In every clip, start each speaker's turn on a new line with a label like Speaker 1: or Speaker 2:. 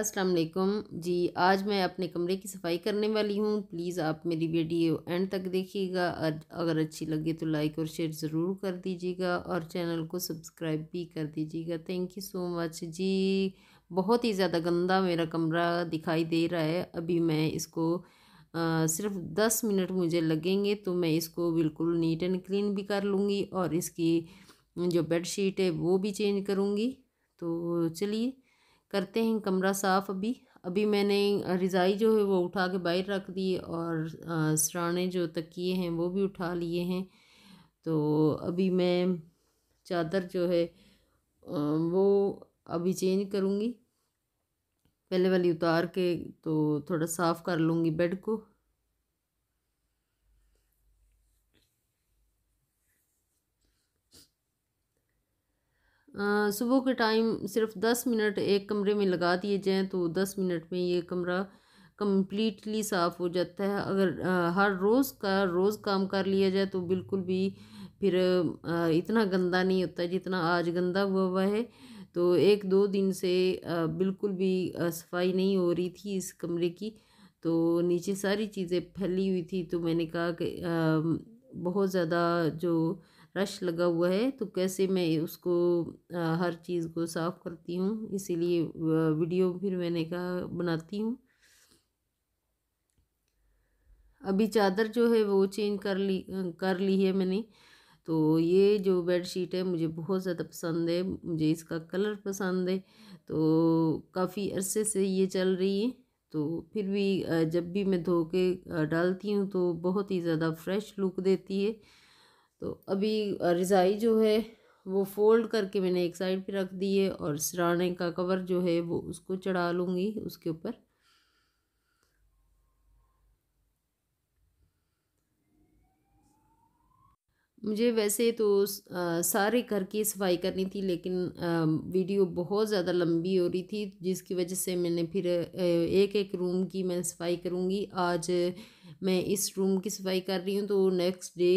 Speaker 1: अस्सलाम वालेकुम जी आज मैं अपने कमरे की सफाई करने वाली हूँ प्लीज़ आप मेरी वीडियो एंड तक देखिएगा अगर अच्छी लगे तो लाइक और शेयर ज़रूर कर दीजिएगा और चैनल को सब्सक्राइब भी कर दीजिएगा थैंक यू सो मच जी बहुत ही ज़्यादा गंदा मेरा कमरा दिखाई दे रहा है अभी मैं इसको आ, सिर्फ दस मिनट मुझे लगेंगे तो मैं इसको बिल्कुल नीट एंड क्लीन भी कर लूँगी और इसकी जो शीट है वो भी चेंज करूँगी तो चलिए करते हैं कमरा साफ़ अभी अभी मैंने रज़ाई जो है वो उठा के बाहर रख दी और सराने जो तकिए हैं वो भी उठा लिए हैं तो अभी मैं चादर जो है वो अभी चेंज करूँगी पहले वाली उतार के तो थोड़ा साफ़ कर लूँगी बेड को सुबह के टाइम सिर्फ दस मिनट एक कमरे में लगा दिए जाएँ तो दस मिनट में ये कमरा कम्प्लीटली साफ़ हो जाता है अगर आ, हर रोज़ का रोज़ काम कर लिया जाए तो बिल्कुल भी फिर आ, इतना गंदा नहीं होता जितना आज गंदा हुआ हुआ है तो एक दो दिन से आ, बिल्कुल भी सफाई नहीं हो रही थी इस कमरे की तो नीचे सारी चीज़ें फैली हुई थी तो मैंने कहा कि बहुत ज़्यादा जो रश लगा हुआ है तो कैसे मैं उसको हर चीज़ को साफ़ करती हूँ इसीलिए वीडियो फिर मैंने कहा बनाती हूँ अभी चादर जो है वो चेंज कर ली कर ली है मैंने तो ये जो बेड शीट है मुझे बहुत ज़्यादा पसंद है मुझे इसका कलर पसंद है तो काफ़ी अरसे से ये चल रही है तो फिर भी जब भी मैं धो के डालती हूँ तो बहुत ही ज़्यादा फ्रेश लुक देती है तो अभी रज़ाई जो है वो फोल्ड करके मैंने एक साइड पे रख दी है और सराने का कवर जो है वो उसको चढ़ा लूँगी उसके ऊपर मुझे वैसे तो सारे घर की सफाई करनी थी लेकिन वीडियो बहुत ज़्यादा लंबी हो रही थी जिसकी वजह से मैंने फिर एक एक रूम की मैं सफाई करूँगी आज मैं इस रूम की सफाई कर रही हूँ तो नेक्स्ट डे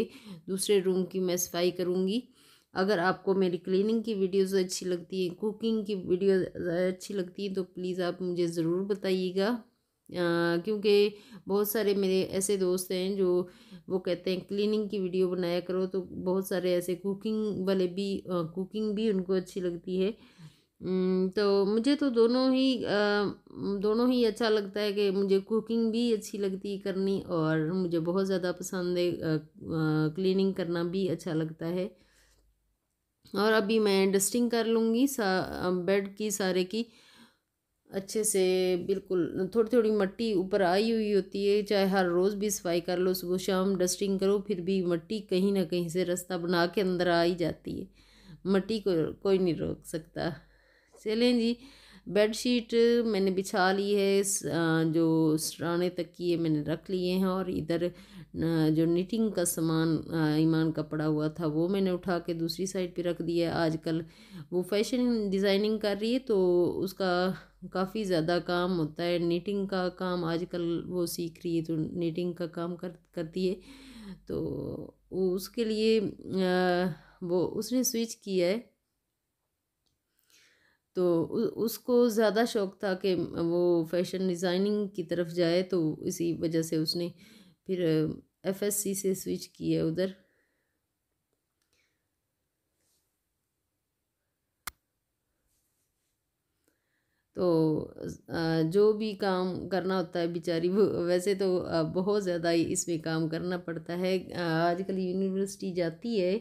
Speaker 1: दूसरे रूम की मैं सफाई करूँगी अगर आपको मेरी क्लीनिंग की वीडियोस अच्छी लगती हैं कुकिंग की वीडियो अच्छी लगती हैं तो प्लीज़ आप मुझे ज़रूर बताइएगा क्योंकि बहुत सारे मेरे ऐसे दोस्त हैं जो वो कहते हैं क्लीनिंग की वीडियो बनाया करो तो बहुत सारे ऐसे कुकिंग वाले भी कुकिंग भी उनको अच्छी लगती है तो मुझे तो दोनों ही दोनों ही अच्छा लगता है कि मुझे कुकिंग भी अच्छी लगती है करनी और मुझे बहुत ज़्यादा पसंद है क्लीनिंग करना भी अच्छा लगता है और अभी मैं डस्टिंग कर लूँगी सा बेड की सारे की अच्छे से बिल्कुल थोड़ी थोड़ी मट्टी ऊपर आई हुई होती है चाहे हर रोज़ भी सफाई कर लो सुबह शाम डस्टिंग करो फिर भी मिट्टी कहीं ना कहीं से रास्ता बना के अंदर आ ही जाती है मिट्टी को कोई नहीं रोक सकता चलें जी बेडशीट मैंने बिछा ली है जो सराने तक की है मैंने रख लिए हैं और इधर जो निटिंग का सामान ईमान का पड़ा हुआ था वो मैंने उठा के दूसरी साइड पे रख दिया आजकल वो फैशन डिज़ाइनिंग कर रही है तो उसका काफ़ी ज़्यादा काम होता है नीटिंग का काम आजकल वो सीख रही है तो नीटिंग का काम कर करती है तो उसके लिए वो उसने स्विच किया है तो उसको ज़्यादा शौक था कि वो फैशन डिज़ाइनिंग की तरफ जाए तो इसी वजह से उसने फिर एफएससी से स्विच किया उधर तो जो भी काम करना होता है बेचारी वो वैसे तो बहुत ज़्यादा इसमें काम करना पड़ता है आजकल यूनिवर्सिटी जाती है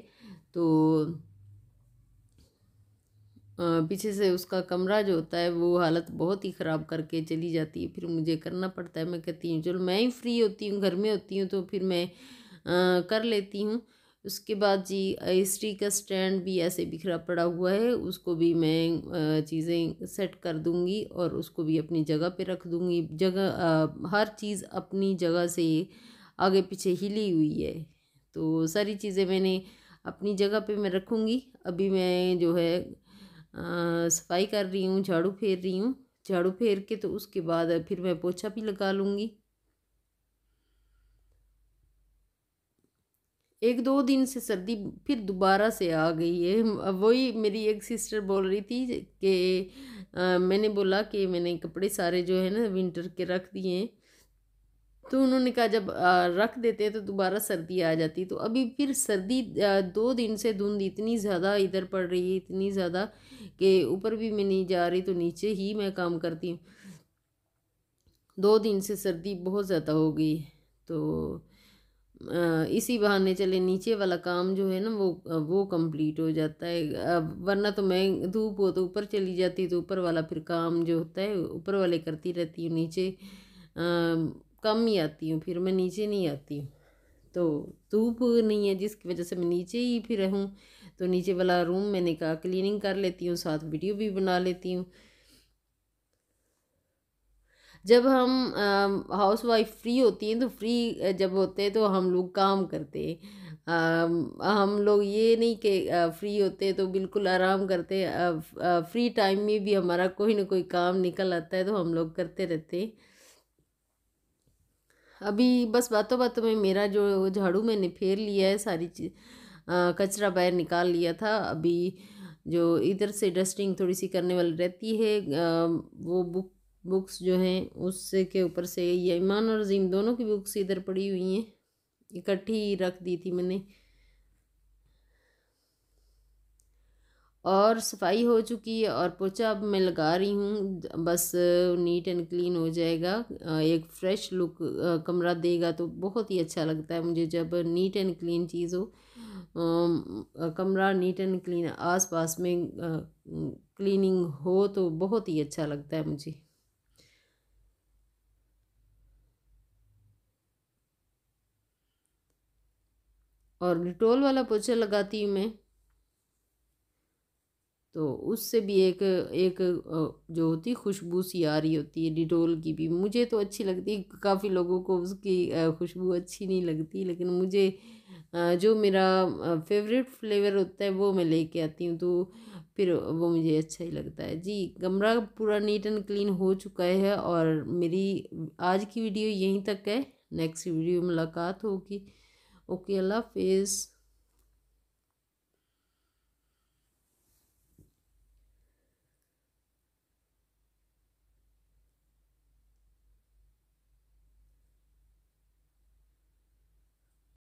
Speaker 1: तो पीछे से उसका कमरा जो होता है वो हालत बहुत ही ख़राब करके चली जाती है फिर मुझे करना पड़ता है मैं कहती हूँ चलो मैं ही फ्री होती हूँ घर में होती हूँ तो फिर मैं आ, कर लेती हूँ उसके बाद जी हिस्ट्री का स्टैंड भी ऐसे बिखरा पड़ा हुआ है उसको भी मैं चीज़ें सेट कर दूँगी और उसको भी अपनी जगह पे रख दूँगी जगह हर चीज़ अपनी जगह से आगे पीछे हिली हुई है तो सारी चीज़ें मैंने अपनी जगह पे मैं रखूँगी अभी मैं जो है सफाई कर रही हूँ झाड़ू फेर रही हूँ झाड़ू फेर के तो उसके बाद फिर मैं पोछा भी लगा लूँगी एक दो दिन से सर्दी फिर दोबारा से आ गई है वही मेरी एक सिस्टर बोल रही थी कि मैंने बोला कि मैंने कपड़े सारे जो है ना विंटर के रख दिए हैं तो उन्होंने कहा जब रख देते हैं तो दोबारा सर्दी आ जाती तो अभी फिर सर्दी दो दिन से धुंध इतनी ज़्यादा इधर पड़ रही है इतनी ज़्यादा कि ऊपर भी मैं नहीं जा रही तो नीचे ही मैं काम करती हूँ दो दिन से सर्दी बहुत ज़्यादा हो गई तो इसी बहाने चले नीचे वाला काम जो है ना वो वो कंप्लीट हो जाता है वरना तो मैं धूप हो तो ऊपर चली जाती तो ऊपर वाला फिर काम जो होता है ऊपर वाले करती रहती हूँ नीचे आ, कम ही आती हूँ फिर मैं नीचे नहीं आती हूँ तो धूप नहीं है जिसकी वजह से मैं नीचे ही फिर रहूँ तो नीचे वाला रूम मैंने कहा क्लीनिंग कर लेती हूँ साथ वीडियो भी बना लेती हूँ जब हम हाउस वाइफ फ्री होती हैं तो फ्री जब होते हैं तो हम लोग काम करते हैं हम लोग ये नहीं कि फ्री होते तो बिल्कुल आराम करते फ्री टाइम में भी हमारा कोई ना कोई काम निकल आता है तो हम लोग करते रहते हैं अभी बस बातों बातों में मेरा जो झाड़ू मैंने फेर लिया है सारी चीज कचरा बाहर निकाल लिया था अभी जो इधर से डस्टिंग थोड़ी सी करने वाली रहती है वो बुक बुक्स जो हैं उससे के ऊपर से ये ईमान और जीम दोनों की बुक्स इधर पड़ी हुई हैं इकट्ठी रख दी थी मैंने और सफाई हो चुकी है और पोचा अब मैं लगा रही हूँ बस नीट एंड क्लीन हो जाएगा एक फ्रेश लुक कमरा देगा तो बहुत ही अच्छा लगता है मुझे जब नीट एंड क्लीन चीज़ हो कमरा नीट एंड क्लीन आस पास में क्लीनिंग हो तो बहुत ही अच्छा लगता है मुझे और डिटोल वाला पोछा लगाती हूँ मैं तो उससे भी एक एक जो होती खुशबू सी आ रही होती है डिटोल की भी मुझे तो अच्छी लगती है काफ़ी लोगों को उसकी खुशबू अच्छी नहीं लगती लेकिन मुझे जो मेरा फेवरेट फ्लेवर होता है वो मैं लेके आती हूँ तो फिर वो मुझे अच्छा ही लगता है जी कमरा पूरा नीट एंड क्लीन हो चुका है और मेरी आज की वीडियो यहीं तक है नेक्स्ट वीडियो मुलाकात होगी ओके अल्लाह हाफिज़